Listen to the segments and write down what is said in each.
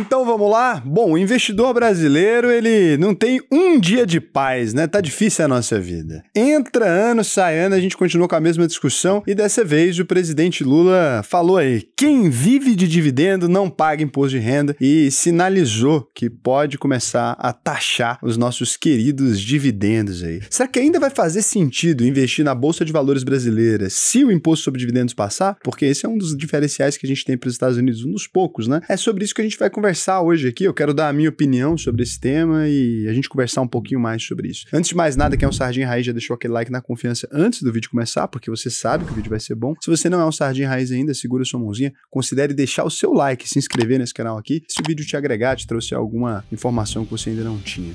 Então vamos lá? Bom, o investidor brasileiro, ele não tem um dia de paz, né? Tá difícil a nossa vida. Entra ano, sai ano, a gente continua com a mesma discussão e dessa vez o presidente Lula falou aí: quem vive de dividendo não paga imposto de renda e sinalizou que pode começar a taxar os nossos queridos dividendos aí. Será que ainda vai fazer sentido investir na Bolsa de Valores brasileira se o imposto sobre dividendos passar? Porque esse é um dos diferenciais que a gente tem para os Estados Unidos, um dos poucos, né? É sobre isso que a gente vai conversar conversar hoje aqui, eu quero dar a minha opinião sobre esse tema e a gente conversar um pouquinho mais sobre isso. Antes de mais nada, quem é um Sardinha Raiz já deixou aquele like na confiança antes do vídeo começar, porque você sabe que o vídeo vai ser bom. Se você não é um Sardinha Raiz ainda, segura sua mãozinha, considere deixar o seu like, se inscrever nesse canal aqui, se o vídeo te agregar, te trouxer alguma informação que você ainda não tinha.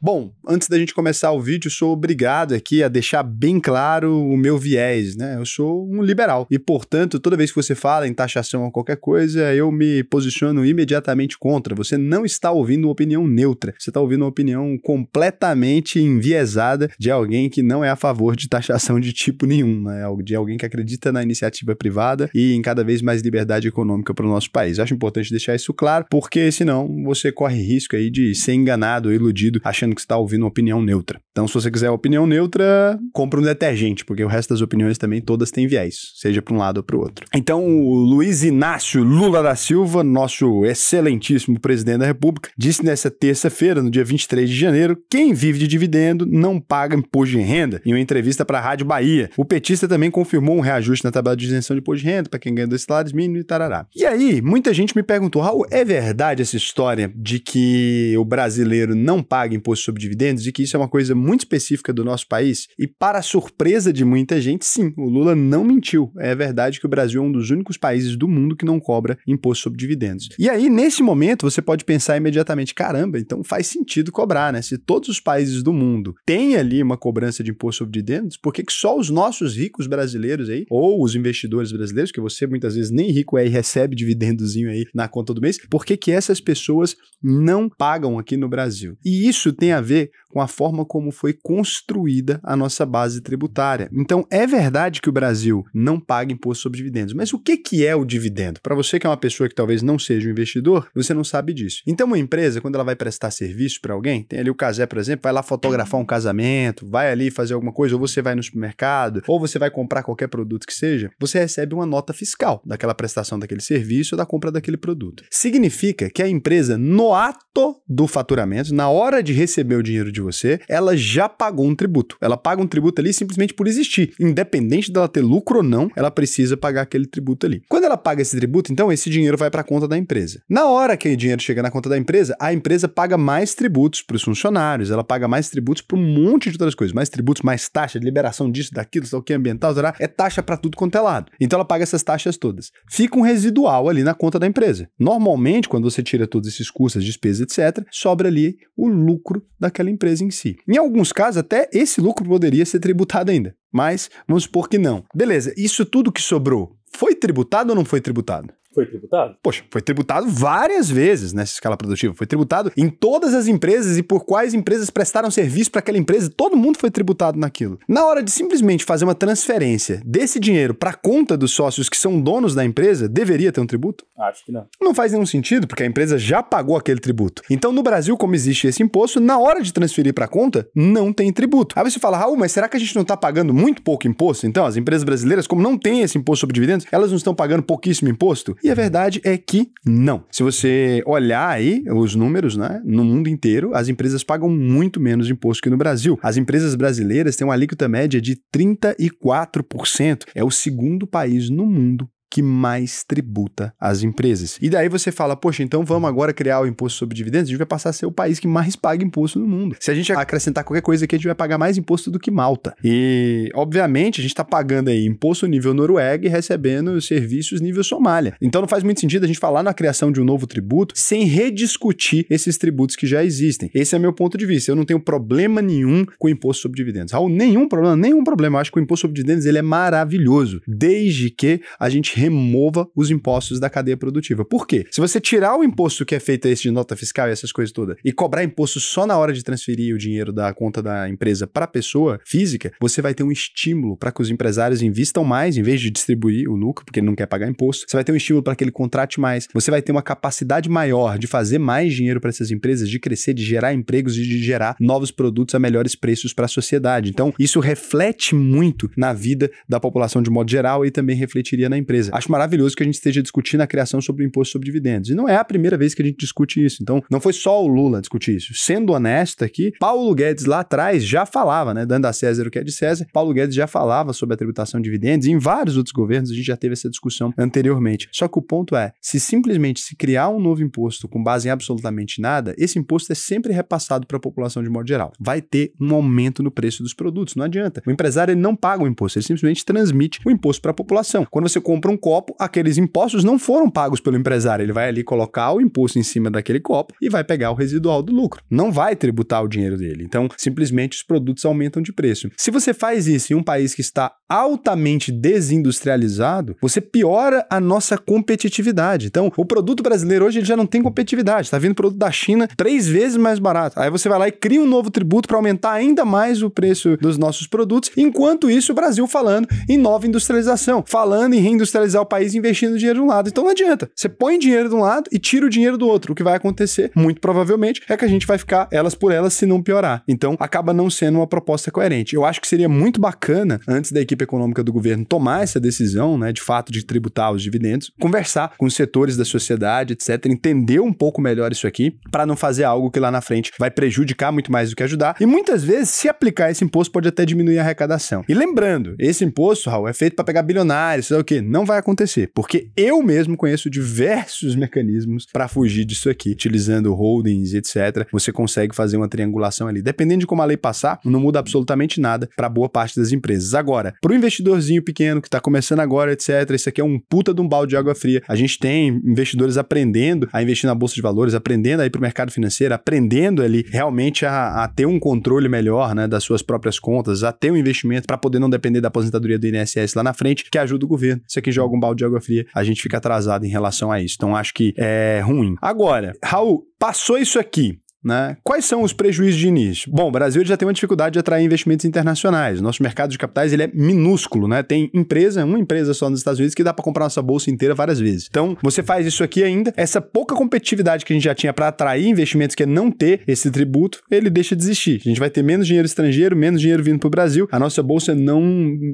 Bom, antes da gente começar o vídeo, sou obrigado aqui a deixar bem claro o meu viés, né? Eu sou um liberal e, portanto, toda vez que você fala em taxação ou qualquer coisa, eu me posiciono imediatamente contra. Você não está ouvindo uma opinião neutra, você está ouvindo uma opinião completamente enviesada de alguém que não é a favor de taxação de tipo nenhum, né? De alguém que acredita na iniciativa privada e em cada vez mais liberdade econômica para o nosso país. Acho importante deixar isso claro, porque senão você corre risco aí de ser enganado, iludido, achando achando que você está ouvindo uma opinião neutra. Então, se você quiser uma opinião neutra, compra um detergente, porque o resto das opiniões também todas têm viés, seja para um lado ou para o outro. Então, o Luiz Inácio Lula da Silva, nosso excelentíssimo presidente da República, disse nessa terça-feira, no dia 23 de janeiro, quem vive de dividendo não paga imposto de renda, em uma entrevista para a Rádio Bahia. O petista também confirmou um reajuste na tabela de isenção de imposto de renda para quem ganha dois salários mínimos e tarará. E aí, muita gente me perguntou, Raul, é verdade essa história de que o brasileiro não paga imposto imposto sobre dividendos e que isso é uma coisa muito específica do nosso país. E para surpresa de muita gente, sim, o Lula não mentiu. É verdade que o Brasil é um dos únicos países do mundo que não cobra imposto sobre dividendos. E aí, nesse momento, você pode pensar imediatamente: caramba, então faz sentido cobrar, né? Se todos os países do mundo têm ali uma cobrança de imposto sobre dividendos, por que, que só os nossos ricos brasileiros aí, ou os investidores brasileiros, que você muitas vezes nem rico é e recebe dividendozinho aí na conta do mês, por que, que essas pessoas não pagam aqui no Brasil? E isso tem tem a ver com a forma como foi construída a nossa base tributária. Então, é verdade que o Brasil não paga imposto sobre dividendos, mas o que, que é o dividendo? Para você que é uma pessoa que talvez não seja um investidor, você não sabe disso. Então, uma empresa, quando ela vai prestar serviço para alguém, tem ali o casé, por exemplo, vai lá fotografar um casamento, vai ali fazer alguma coisa, ou você vai no supermercado, ou você vai comprar qualquer produto que seja, você recebe uma nota fiscal daquela prestação daquele serviço ou da compra daquele produto. Significa que a empresa, no ato do faturamento, na hora de receber recebeu o dinheiro de você, ela já pagou um tributo. Ela paga um tributo ali simplesmente por existir. Independente dela ter lucro ou não, ela precisa pagar aquele tributo ali. Quando ela paga esse tributo, então esse dinheiro vai para a conta da empresa. Na hora que o dinheiro chega na conta da empresa, a empresa paga mais tributos para os funcionários, ela paga mais tributos para um monte de outras coisas, mais tributos, mais taxa de liberação disso, daquilo, tal que, ambiental, será? é taxa para tudo quanto é lado. Então ela paga essas taxas todas. Fica um residual ali na conta da empresa. Normalmente, quando você tira todos esses custos, despesas, etc., sobra ali o lucro daquela empresa em si. Em alguns casos, até esse lucro poderia ser tributado ainda, mas vamos supor que não. Beleza, isso tudo que sobrou foi tributado ou não foi tributado? Foi tributado? Poxa, foi tributado várias vezes nessa escala produtiva. Foi tributado em todas as empresas e por quais empresas prestaram serviço para aquela empresa. Todo mundo foi tributado naquilo. Na hora de simplesmente fazer uma transferência desse dinheiro para a conta dos sócios que são donos da empresa, deveria ter um tributo? Acho que não. Não faz nenhum sentido, porque a empresa já pagou aquele tributo. Então, no Brasil, como existe esse imposto, na hora de transferir para a conta, não tem tributo. Aí você fala, Raul, mas será que a gente não está pagando muito pouco imposto? Então, as empresas brasileiras, como não têm esse imposto sobre dividendos, elas não estão pagando pouquíssimo imposto? E a verdade é que não. Se você olhar aí os números, né, no mundo inteiro, as empresas pagam muito menos imposto que no Brasil. As empresas brasileiras têm uma alíquota média de 34%. É o segundo país no mundo que mais tributa as empresas. E daí você fala, poxa, então vamos agora criar o imposto sobre dividendos, a gente vai passar a ser o país que mais paga imposto no mundo. Se a gente acrescentar qualquer coisa aqui, a gente vai pagar mais imposto do que Malta. E, obviamente, a gente está pagando aí imposto nível Noruega e recebendo serviços nível Somália. Então não faz muito sentido a gente falar na criação de um novo tributo sem rediscutir esses tributos que já existem. Esse é meu ponto de vista. Eu não tenho problema nenhum com o imposto sobre dividendos. Raul, nenhum problema, nenhum problema. Eu acho que o imposto sobre dividendos ele é maravilhoso, desde que a gente remova os impostos da cadeia produtiva. Por quê? Se você tirar o imposto que é feito esse de nota fiscal e essas coisas todas e cobrar imposto só na hora de transferir o dinheiro da conta da empresa para a pessoa física, você vai ter um estímulo para que os empresários investam mais em vez de distribuir o lucro, porque ele não quer pagar imposto. Você vai ter um estímulo para que ele contrate mais. Você vai ter uma capacidade maior de fazer mais dinheiro para essas empresas, de crescer, de gerar empregos e de gerar novos produtos a melhores preços para a sociedade. Então, isso reflete muito na vida da população de modo geral e também refletiria na empresa coisa. Acho maravilhoso que a gente esteja discutindo a criação sobre o imposto sobre dividendos. E não é a primeira vez que a gente discute isso. Então, não foi só o Lula discutir isso. Sendo honesto aqui, Paulo Guedes lá atrás já falava, né? Dando a César o que é de César, Paulo Guedes já falava sobre a tributação de dividendos. E em vários outros governos a gente já teve essa discussão anteriormente. Só que o ponto é, se simplesmente se criar um novo imposto com base em absolutamente nada, esse imposto é sempre repassado para a população de modo geral. Vai ter um aumento no preço dos produtos, não adianta. O empresário ele não paga o imposto, ele simplesmente transmite o imposto para a população. Quando você compra um copo, aqueles impostos não foram pagos pelo empresário. Ele vai ali colocar o imposto em cima daquele copo e vai pegar o residual do lucro. Não vai tributar o dinheiro dele. Então, simplesmente os produtos aumentam de preço. Se você faz isso em um país que está altamente desindustrializado, você piora a nossa competitividade. Então, o produto brasileiro hoje ele já não tem competitividade. Está vindo produto da China três vezes mais barato. Aí você vai lá e cria um novo tributo para aumentar ainda mais o preço dos nossos produtos. Enquanto isso, o Brasil falando em nova industrialização, falando em reindustrializar o país investindo dinheiro de um lado. Então não adianta. Você põe dinheiro de um lado e tira o dinheiro do outro. O que vai acontecer, muito provavelmente, é que a gente vai ficar elas por elas se não piorar. Então acaba não sendo uma proposta coerente. Eu acho que seria muito bacana, antes da equipe equipe econômica do governo tomar essa decisão, né, de fato, de tributar os dividendos, conversar com os setores da sociedade, etc., entender um pouco melhor isso aqui, para não fazer algo que lá na frente vai prejudicar muito mais do que ajudar. E muitas vezes, se aplicar esse imposto, pode até diminuir a arrecadação. E lembrando, esse imposto, Raul, é feito para pegar bilionários, o quê, não vai acontecer, porque eu mesmo conheço diversos mecanismos para fugir disso aqui, utilizando holdings, etc. Você consegue fazer uma triangulação ali. Dependendo de como a lei passar, não muda absolutamente nada para boa parte das empresas. Agora, para o investidorzinho pequeno que está começando agora, etc. Isso aqui é um puta de um balde de água fria. A gente tem investidores aprendendo a investir na bolsa de valores, aprendendo a ir para o mercado financeiro, aprendendo ali realmente a, a, ter um controle melhor né, das suas próprias contas, a ter um investimento para poder não depender da aposentadoria do INSS lá na frente, que ajuda o governo. Isso aqui joga um balde de água fria, a gente fica atrasado em relação a isso. Então acho que é ruim. Agora, Raul, passou isso aqui. Né? Quais são os prejuízos de início? Bom, o Brasil já tem uma dificuldade de atrair investimentos internacionais. Nosso mercado de capitais ele é minúsculo, né? Tem empresa, uma empresa só nos Estados Unidos que dá para comprar nossa bolsa inteira várias vezes. Então, você faz isso aqui ainda, essa pouca competitividade que a gente já tinha para atrair investimentos que é não ter esse tributo, ele deixa de existir. A gente vai ter menos dinheiro estrangeiro, menos dinheiro vindo para o Brasil. A nossa bolsa não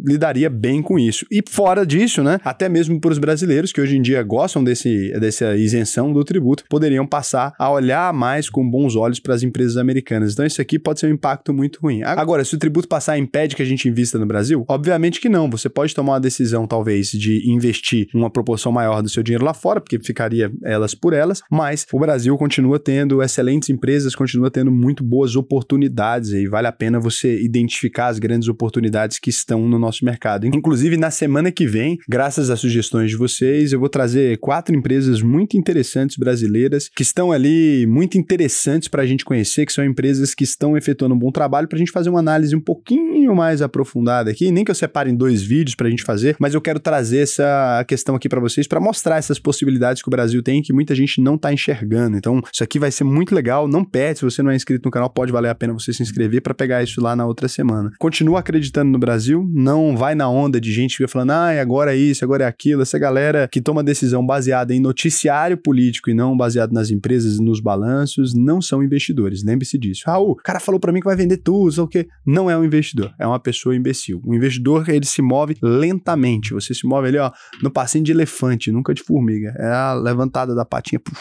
lidaria bem com isso. E fora disso, né? Até mesmo para os brasileiros que hoje em dia gostam desse dessa isenção do tributo, poderiam passar a olhar mais com bons olhos olhos para as empresas americanas. Então isso aqui pode ser um impacto muito ruim. Agora, se o tributo passar impede que a gente invista no Brasil, obviamente que não. Você pode tomar a decisão, talvez, de investir uma proporção maior do seu dinheiro lá fora, porque ficaria elas por elas, mas o Brasil continua tendo excelentes empresas, continua tendo muito boas oportunidades e vale a pena você identificar as grandes oportunidades que estão no nosso mercado. Inclusive, na semana que vem, graças às sugestões de vocês, eu vou trazer quatro empresas muito interessantes brasileiras que estão ali muito interessantes para a gente conhecer, que são empresas que estão efetuando um bom trabalho, para a gente fazer uma análise um pouquinho mais aprofundada aqui. Nem que eu separe em dois vídeos para a gente fazer, mas eu quero trazer essa questão aqui para vocês para mostrar essas possibilidades que o Brasil tem que muita gente não está enxergando. Então, isso aqui vai ser muito legal. Não perde, se você não é inscrito no canal, pode valer a pena você se inscrever para pegar isso lá na outra semana. Continua acreditando no Brasil, não vai na onda de gente que fica falando, ah, agora é isso, agora é aquilo. Essa galera que toma decisão baseada em noticiário político e não baseado nas empresas e nos balanços, não são são investidores. Lembre-se disso. Raul, ah, o cara falou para mim que vai vender tudo, o quê. Não é um investidor, é uma pessoa imbecil. Um investidor, ele se move lentamente. Você se move ali, ó, no passinho de elefante, nunca de formiga. É a levantada da patinha, puf,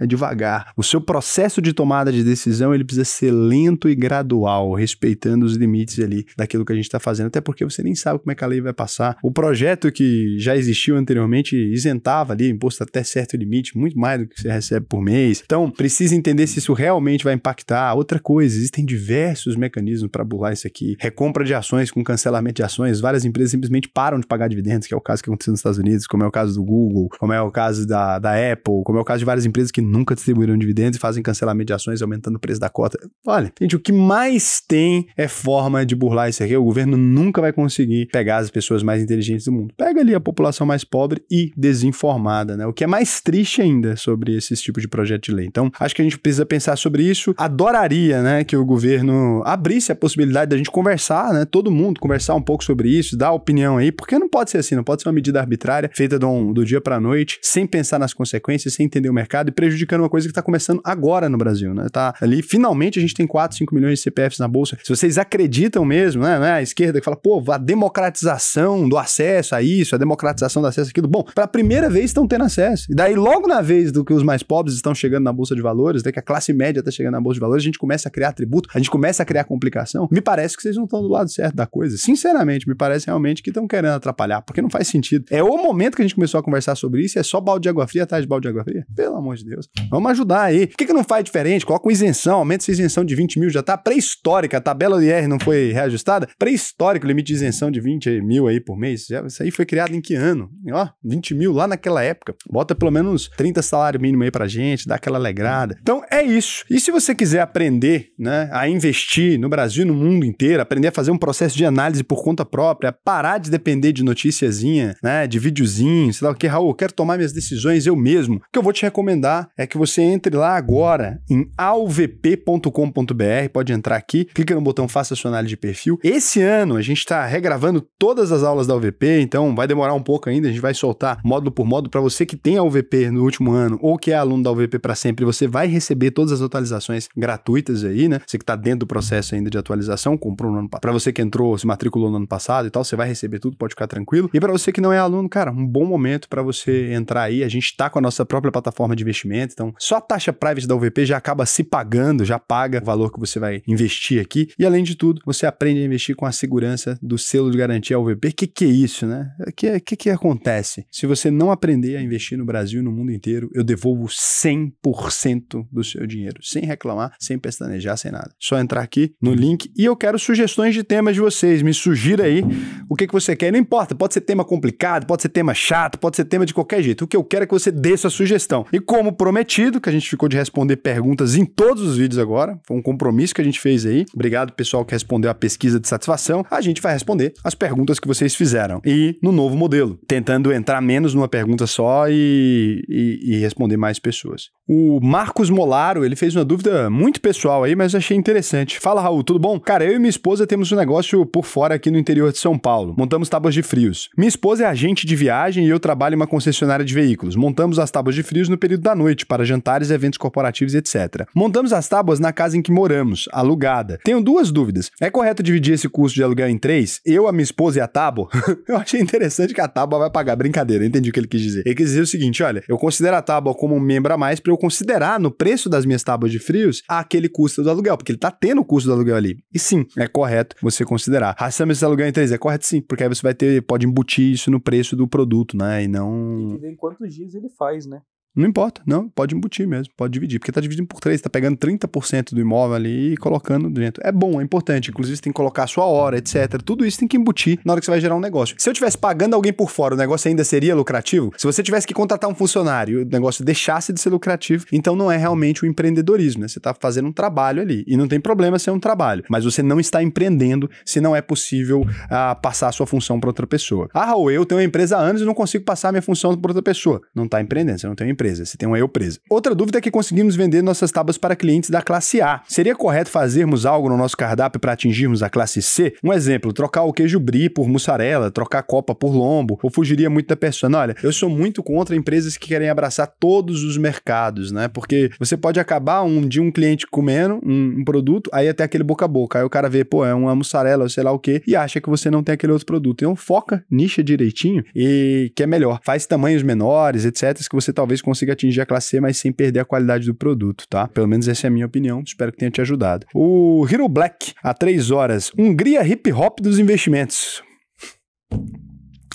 é devagar. O seu processo de tomada de decisão ele precisa ser lento e gradual, respeitando os limites ali daquilo que a gente está fazendo, até porque você nem sabe como é que a lei vai passar. O projeto que já existiu anteriormente isentava ali imposto até certo limite, muito mais do que você recebe por mês. Então, precisa entender se isso realmente vai impactar. Outra coisa, existem diversos mecanismos para burlar isso aqui. Recompra de ações com cancelamento de ações. Várias empresas simplesmente param de pagar dividendos, que é o caso que aconteceu nos Estados Unidos, como é o caso do Google, como é o caso da, da Apple, como é o caso de várias empresas que nunca distribuíram dividendos e fazem cancelamento de ações aumentando o preço da cota. Olha, gente, o que mais tem é forma de burlar isso aqui. O governo nunca vai conseguir pegar as pessoas mais inteligentes do mundo. Pega ali a população mais pobre e desinformada, né? O que é mais triste ainda sobre esses tipos de projeto de lei. Então, acho que a gente precisa pensar sobre isso. Adoraria, né, que o governo abrisse a possibilidade da gente conversar, né, todo mundo conversar um pouco sobre isso, dar opinião aí, porque não pode ser assim, não pode ser uma medida arbitrária feita do, do dia para noite, sem pensar nas consequências, sem entender o mercado mercado e prejudicando uma coisa que está começando agora no Brasil, né? Tá ali, finalmente a gente tem 4, 5 milhões de CPFs na bolsa. Se vocês acreditam mesmo, né, né a esquerda que fala, pô, a democratização do acesso a isso, a democratização do acesso a aquilo. Bom, para a primeira vez estão tendo acesso. E daí, logo na vez do que os mais pobres estão chegando na bolsa de valores, daí que a classe média está chegando na bolsa de valores, a gente começa a criar tributo, a gente começa a criar complicação. Me parece que vocês não estão do lado certo da coisa. Sinceramente, me parece realmente que estão querendo atrapalhar, porque não faz sentido. É o momento que a gente começou a conversar sobre isso, é só balde de água fria atrás de balde de água fria? Pelo amor amor de Deus. Vamos ajudar aí. Por que, que não faz diferente? Coloca uma isenção, aumenta essa isenção de 20 mil, já tá pré-histórica. A tabela do IR não foi reajustada? Pré-histórico, limite de isenção de 20 mil aí por mês. Isso aí foi criado em que ano? ó, 20 mil lá naquela época. Bota pelo menos 30 salário mínimo aí pra gente, dá aquela alegrada. Então é isso. E se você quiser aprender né, a investir no Brasil, no mundo inteiro, aprender a fazer um processo de análise por conta própria, parar de depender de noticiazinha, né, de videozinho, sei lá o que, Raul, eu quero tomar minhas decisões eu mesmo, que eu vou te recomendar recomendar é que você entre lá agora em alvp.com.br, pode entrar aqui, clica no botão Faça sua análise de perfil. Esse ano a gente está regravando todas as aulas da UVP, então vai demorar um pouco ainda, a gente vai soltar módulo por módulo. Para você que tem a UVP no último ano ou que é aluno da UVP para sempre, você vai receber todas as atualizações gratuitas aí, né? Você que está dentro do processo ainda de atualização, comprou no ano passado. Para você que entrou, se matriculou no ano passado e tal, você vai receber tudo, pode ficar tranquilo. E para você que não é aluno, cara, um bom momento para você entrar aí. A gente está com a nossa própria plataforma de investimento. Então, só a taxa private da UVP já acaba se pagando, já paga o valor que você vai investir aqui. E além de tudo, você aprende a investir com a segurança do selo de garantia UVP. Que que é isso, né? Que que que acontece? Se você não aprender a investir no Brasil e no mundo inteiro, eu devolvo 100% do seu dinheiro, sem reclamar, sem pestanejar, sem nada. Só entrar aqui no link e eu quero sugestões de temas de vocês. Me sugira aí o que que você quer. Não importa, pode ser tema complicado, pode ser tema chato, pode ser tema de qualquer jeito. O que eu quero é que você dê essa sugestão. E como prometido, que a gente ficou de responder perguntas em todos os vídeos agora, foi um compromisso que a gente fez aí. Obrigado, pessoal, que respondeu a pesquisa de satisfação. A gente vai responder as perguntas que vocês fizeram e no novo modelo, tentando entrar menos numa pergunta só e, e, e responder mais pessoas. O Marcos Molaro, ele fez uma dúvida muito pessoal aí, mas achei interessante. Fala, Raul, tudo bom? Cara, eu e minha esposa temos um negócio por fora aqui no interior de São Paulo. Montamos tábuas de frios. Minha esposa é agente de viagem e eu trabalho em uma concessionária de veículos. Montamos as tábuas de frios no período da noite para jantares, eventos corporativos, etc. Montamos as tábuas na casa em que moramos, alugada. Tenho duas dúvidas. É correto dividir esse custo de aluguel em três? Eu, a minha esposa e a tábua? eu achei interessante que a tábua vai pagar. Brincadeira, entendi o que ele quis dizer. Ele quis dizer o seguinte: olha, eu considero a tábua como um membro a mais para eu considerar no preço das minhas tábuas de frios aquele custo do aluguel, porque ele tá tendo o custo do aluguel ali. E sim, é correto você considerar. Raçamos esse aluguel em três, é correto sim, porque aí você vai ter, pode embutir isso no preço do produto, né? E não. Tem que ver em quantos dias ele faz, né? Não importa, não, pode embutir mesmo, pode dividir, porque está dividindo por três, está pegando 30% do imóvel ali e colocando dentro. É bom, é importante, inclusive você tem que colocar a sua hora, etc. Tudo isso tem que embutir na hora que você vai gerar um negócio. Se eu tivesse pagando alguém por fora, o negócio ainda seria lucrativo? Se você tivesse que contratar um funcionário e o negócio deixasse de ser lucrativo, então não é realmente o empreendedorismo, né? Você está fazendo um trabalho ali e não tem problema ser é um trabalho, mas você não está empreendendo se não é possível ah, passar a sua função para outra pessoa. Ah, Raul, eu tenho uma empresa há anos e não consigo passar a minha função para outra pessoa. Não está empreendendo, você não tem uma empresa se você tem uma eu presa. Outra dúvida é que conseguimos vender nossas tábuas para clientes da classe A. Seria correto fazermos algo no nosso cardápio para atingirmos a classe C? Um exemplo, trocar o queijo brie por mussarela, trocar copa por lombo, ou fugiria muito da persona. Olha, eu sou muito contra empresas que querem abraçar todos os mercados, né? Porque você pode acabar um de um cliente comendo um, um produto, aí até aquele boca a boca. Aí o cara vê, pô, é uma mussarela, ou sei lá o quê, e acha que você não tem aquele outro produto. Então foca, nicha direitinho e que é melhor. Faz tamanhos menores, etc, que você talvez consiga consiga atingir a classe C, mas sem perder a qualidade do produto, tá? Pelo menos essa é a minha opinião, espero que tenha te ajudado. O Hero Black, há três horas, Hungria hip hop dos investimentos.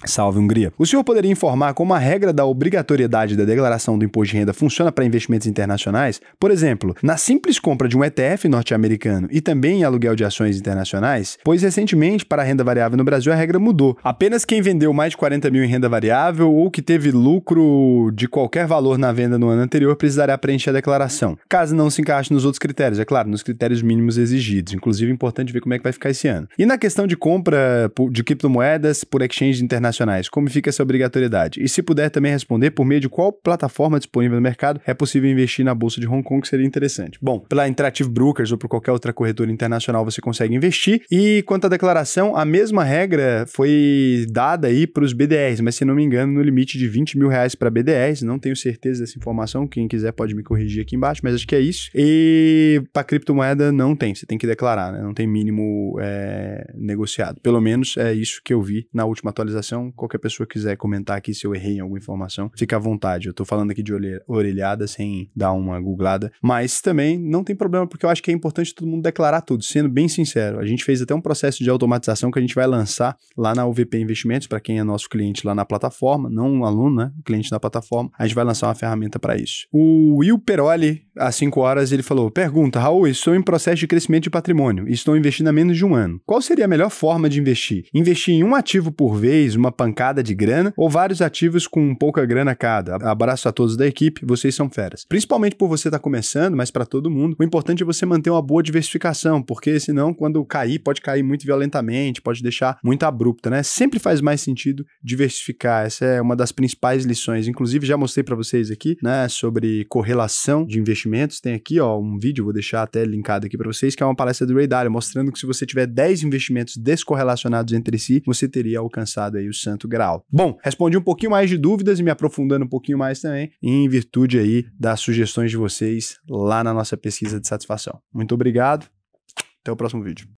Salve Hungria. O senhor poderia informar como a regra da obrigatoriedade da declaração do imposto de renda funciona para investimentos internacionais? Por exemplo, na simples compra de um ETF norte-americano e também em aluguel de ações internacionais? Pois recentemente, para a renda variável no Brasil, a regra mudou. Apenas quem vendeu mais de 40 mil em renda variável ou que teve lucro de qualquer valor na venda no ano anterior precisará preencher a declaração, caso não se encaixe nos outros critérios, é claro, nos critérios mínimos exigidos. Inclusive, é importante ver como é que vai ficar esse ano. E na questão de compra de criptomoedas por exchange internacional, internacionais, como fica essa obrigatoriedade? E se puder também responder por meio de qual plataforma disponível no mercado é possível investir na bolsa de Hong Kong, que seria interessante. Bom, pela Interactive Brokers ou por qualquer outra corretora internacional você consegue investir. E quanto à declaração, a mesma regra foi dada aí para os BDRs, mas se não me engano, no limite de 20 mil reais para BDRs. Não tenho certeza dessa informação. Quem quiser pode me corrigir aqui embaixo, mas acho que é isso. E para criptomoeda não tem, você tem que declarar, né? Não tem mínimo é, negociado. Pelo menos é isso que eu vi na última atualização então, qualquer pessoa quiser comentar aqui se eu errei em alguma informação, fica à vontade. Eu tô falando aqui de orelhada, sem dar uma googlada. Mas também não tem problema, porque eu acho que é importante todo mundo declarar tudo. Sendo bem sincero, a gente fez até um processo de automatização que a gente vai lançar lá na UVP Investimentos, para quem é nosso cliente lá na plataforma, não um aluno, né? Cliente da plataforma. A gente vai lançar uma ferramenta para isso. O Will Peroli, às 5 horas, ele falou: Pergunta, Raul, estou em processo de crescimento de patrimônio e estou investindo há menos de um ano. Qual seria a melhor forma de investir? Investir em um ativo por vez, uma uma pancada de grana ou vários ativos com pouca grana cada. Abraço a todos da equipe, vocês são feras. Principalmente por você estar tá começando, mas para todo mundo, o importante é você manter uma boa diversificação, porque senão quando cair, pode cair muito violentamente, pode deixar muito abrupta, né? Sempre faz mais sentido diversificar. Essa é uma das principais lições. Inclusive, já mostrei para vocês aqui, né, sobre correlação de investimentos. Tem aqui, ó, um vídeo, vou deixar até linkado aqui para vocês, que é uma palestra do Ray Dalio, mostrando que se você tiver 10 investimentos descorrelacionados entre si, você teria alcançado aí os santo grau. Bom, respondi um pouquinho mais de dúvidas e me aprofundando um pouquinho mais também, em virtude aí das sugestões de vocês lá na nossa pesquisa de satisfação. Muito obrigado, até o próximo vídeo.